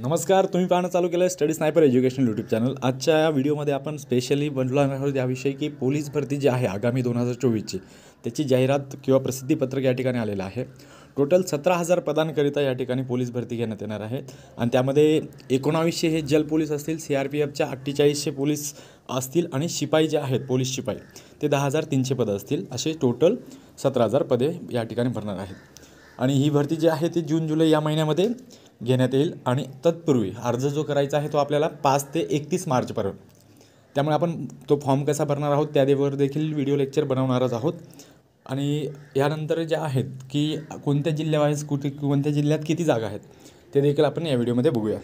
नमस्कार तुम्ही पाहणं चालू केलं study sniper education YouTube channel आजच्या या व्हिडिओमध्ये आपण स्पेशली बनलो आहोत याविषयी की पोलीस भरती जी आहे आगामी दोन हजार चोवीसची त्याची जाहिरात किंवा प्रसिद्धीपत्रक या ठिकाणी आलेलं आहे टोटल सतरा हजार पदांकरिता या ठिकाणी पोलीस भरती घेण्यात येणार आहे आणि त्यामध्ये एकोणावीसशे हे जल पोलीस असतील सी आर पी एफच्या अठ्ठेचाळीसशे पोलीस असतील आणि शिपाई जे आहेत पोलीस शिपाई ते दहा हजार तीनशे पदं असतील असे टोटल सतरा हजार पदे या ठिकाणी भरणार आहेत आणि ही भरती जी आहे ती जून जुलै या महिन्यामध्ये घेण्यात येईल आणि तत्पूर्वी अर्ज जो करायचा आहे तो आपल्याला पाच ते एकतीस मार्चपर्यंत त्यामुळे आपण तो फॉर्म कसा भरणार आहोत त्या देवर देखील व्हिडिओ लेक्चर बनवणारच आहोत आणि यानंतर जे आहेत की कोणत्या जिल्ह्यावाईज कुठे कोणत्या जिल्ह्यात किती जागा आहेत ते देखील आपण या व्हिडिओमध्ये बघूया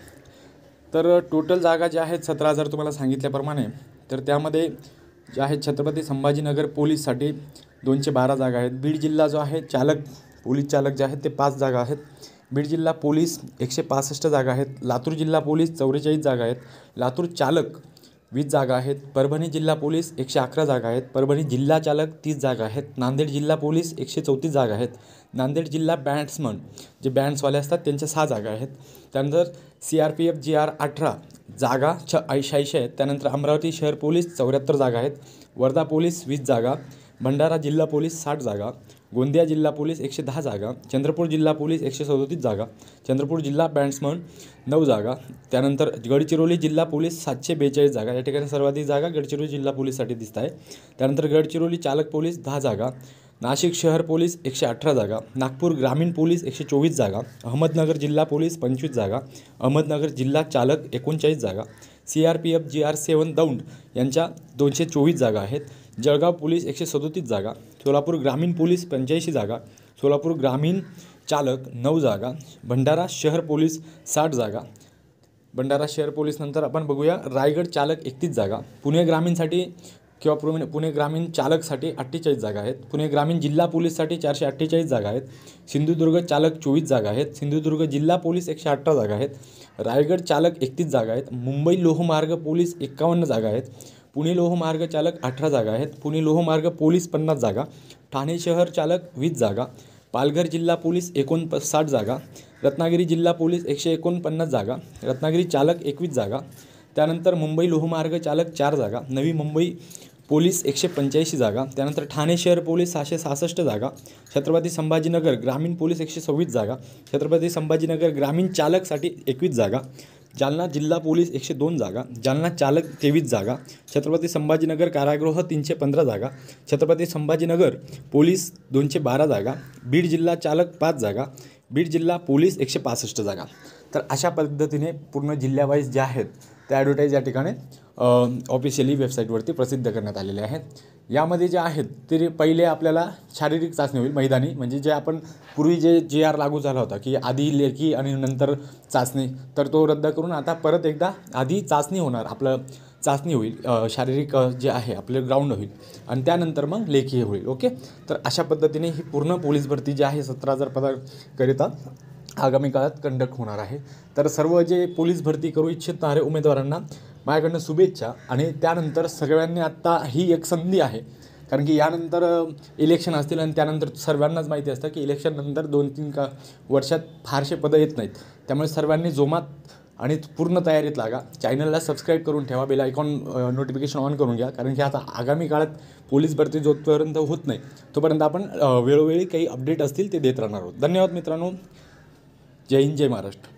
तर टोटल जागा ज्या आहेत सतरा हजार तुम्हाला सांगितल्याप्रमाणे तर त्यामध्ये जे आहेत छत्रपती संभाजीनगर पोलीससाठी दोनशे बारा जागा आहेत बीड जिल्हा जो आहे चालक पोलीस चालक जे आहेत ते पाच जागा आहेत बीड जिल्हा पोलीस एकशे पासष्ट जागा आहेत लातूर जिल्हा पोलीस चौवेचाळीस जागा आहेत लातूर चालक वीस जागा आहेत परभणी जिल्हा पोलीस एकशे अकरा जागा आहेत परभणी जिल्हा चालक तीस जागा आहेत नांदेड जिल्हा पोलीस एकशे चौतीस जागा आहेत नांदेड जिल्हा बँड्समन जे बँड्सवाले असतात त्यांच्या सहा जागा आहेत त्यानंतर C R P F G R अठरा जागा छ ऐंशी आहेत त्यानंतर अमरावती शहर पोलीस चौऱ्याहत्तर जागा आहेत वर्धा पोलीस वीस जागा भंडारा जिल्हा पोलीस साठ जागा गोंदिया जिल्हा पोलीस एकशे दहा जागा चंद्रपूर जिल्हा पोलीस एकशे सदोतीस जागा चंद्रपूर जिल्हा बँड्समन नऊ जागा त्यानंतर गडचिरोली जिल्हा पोलीस सातशे बेचाळीस जागा या ठिकाणी सर्वाधिक जागा गडचिरोली जिल्हा पोलीससाठी दिसत आहे त्यानंतर गडचिरोली चालक पोलीस दहा जागा नाशिक शहर पोलीस एकशे अठरा जागा नागपूर ग्रामीण पोलीस एकशे चोवीस जागा अहमदनगर जिल्हा पोलीस पंचवीस जागा अहमदनगर जिल्हा चालक एकोणचाळीस जागा C R P F G R seven Daund यांच्या दोनशे चोवीस जागा आहेत जळगाव पोलीस एकशे सदोतीस जागा सोलापूर ग्रामीण पोलीस पंच्याऐंशी जागा सोलापूर ग्रामीण चालक नऊ जागा भंडारा शहर पोलीस साठ जागा भंडारा शहर पोलीस नंतर आपण बघूया रायगड चालक एकतीस जागा पुणे ग्रामीणसाठी किंवा पुणे पुणे ग्रामीण चालकसाठी अठ्ठेचाळीस जागा आहेत पुणे ग्रामीण जिल्हा पोलीससाठी चारशे अठ्ठेचाळीस जागा आहेत सिंधुदुर्ग चालक चोवीस जागा आहेत सिंधुदुर्ग जिल्हा पोलीस एकशे अठरा जागा आहेत रायगड चालक एकतीस जागा आहेत मुंबई लोहमार्ग पोलीस एक्कावन्न जागा आहेत पुणे लोहमार्ग चालक अठरा जागा आहेत पुणे लोहमार्ग पोलीस पन्नास जागा ठाणे शहर चालक वीस जागा पालघर जिल्हा पोलीस साठ जागा रत्नागिरी जिल्हा पोलीस एकशे एकोणपन्नास जागा रत्नागिरी चालक एकवीस जागा त्यानंतर मुंबई लोहमार्ग चालक चार जागा नवी मुंबई पोलीस एकशे पंच्याऐंशी जागा त्यानंतर ठाणे शहर पोलीस सहाशे सहासष्ट जागा छत्रपती संभाजीनगर ग्रामीण पोलीस एकशे सव्वीस जागा छत्रपती संभाजीनगर ग्रामीण चालकसाठी एकवीस जागा जालना जिल्हा पोलीस एकशे दोन जागा जालना चालक तेवीस जागा छत्रपती संभाजीनगर कारागृह तीनशे पंधरा जागा छत्रपती संभाजीनगर पोलीस दोनशे बारा जागा बीड जिल्हा चालक पाच जागा बीड जिल्हा पोलीस एकशे पासष्ट जागा तर अशा पद्धतीने पूर्ण जिल्ह्यावाईज ज्या आहेत त्या ॲडव्हर्टाईज या ठिकाणी ऑफिशियली वेबसाईटवरती प्रसिद्ध करण्यात आलेल्या आहेत यामध्ये जे आहेत ते पहिले आपल्याला शारीरिक चाचणी होईल मैदानी म्हणजे जे आपण पूर्वी जे जे आर लागू झाला होता की आधी लेखी आणि नंतर चाचणी तर तो रद्द करून आता परत एकदा आधी चाचणी होणार आपलं चाचणी होईल शारीरिक जे आहे आपले ग्राउंड होईल आणि त्यानंतर मग लेखी होईल ओके तर अशा पद्धतीने ही पूर्ण पोलीस भरती जी आहे सतरा हजार पदाकरिता आगामी काळात कंडक्ट होणार आहे तर सर्व जे पोलीस भरती करू इच्छितणारे उमेदवारांना माझ्याकडनं शुभेच्छा आणि त्यानंतर सगळ्यांनी आत्ता ही एक संधी आहे कारण की यानंतर इलेक्शन असतील आणि त्यानंतर सर्वांनाच माहिती असतं की इलेक्शननंतर दोन तीन का वर्षात फारसे पदं येत नाहीत त्यामुळे सर्वांनी जोमात आणि पूर्ण तयारीत लागा चॅनलला सबस्क्राईब करून ठेवा बेल आयकॉन नोटिफिकेशन ऑन करून घ्या कारण की आता आगामी काळात पोलीस भरती जोपर्यंत होत नाही तोपर्यंत आपण वेळोवेळी काही अपडेट असतील ते देत राहणार आहोत धन्यवाद मित्रांनो जय हिंद जय महाराष्ट्र